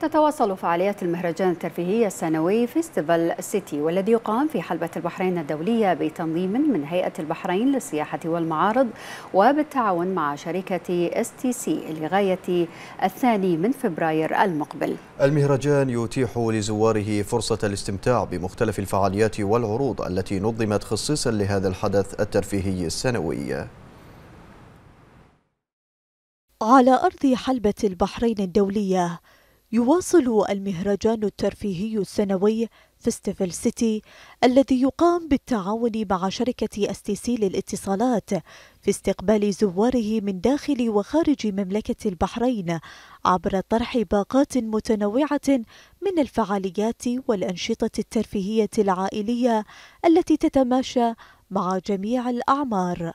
تتواصل فعاليات المهرجان الترفيهي السنوي فيستيفال سيتي والذي يقام في حلبة البحرين الدولية بتنظيم من هيئة البحرين للسياحة والمعارض وبالتعاون مع شركة اس تي سي لغاية الثاني من فبراير المقبل. المهرجان يتيح لزواره فرصة الاستمتاع بمختلف الفعاليات والعروض التي نظمت خصيصا لهذا الحدث الترفيهي السنوي. على أرض حلبة البحرين الدولية يواصل المهرجان الترفيهي السنوي فيستيفال سيتي الذي يقام بالتعاون مع شركة اس تي سي للاتصالات في استقبال زواره من داخل وخارج مملكة البحرين عبر طرح باقات متنوعة من الفعاليات والأنشطة الترفيهية العائلية التي تتماشى مع جميع الأعمار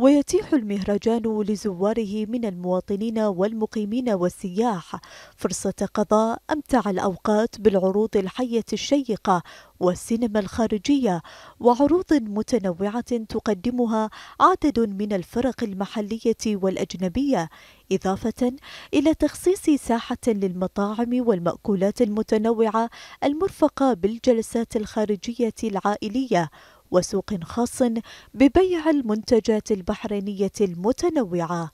ويتيح المهرجان لزواره من المواطنين والمقيمين والسياح فرصة قضاء أمتع الأوقات بالعروض الحية الشيقة والسينما الخارجية وعروض متنوعة تقدمها عدد من الفرق المحلية والأجنبية إضافة إلى تخصيص ساحة للمطاعم والمأكولات المتنوعة المرفقة بالجلسات الخارجية العائلية وسوق خاص ببيع المنتجات البحرينية المتنوعة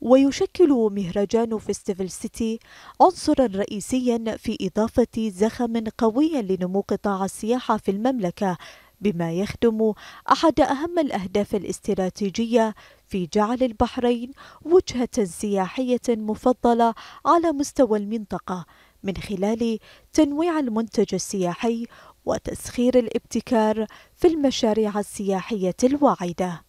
ويشكل مهرجان فيستيفال سيتي عنصرا رئيسيا في إضافة زخم قوي لنمو قطاع السياحة في المملكة بما يخدم أحد أهم الأهداف الاستراتيجية في جعل البحرين وجهة سياحية مفضلة على مستوى المنطقة من خلال تنويع المنتج السياحي وتسخير الابتكار في المشاريع السياحية الواعدة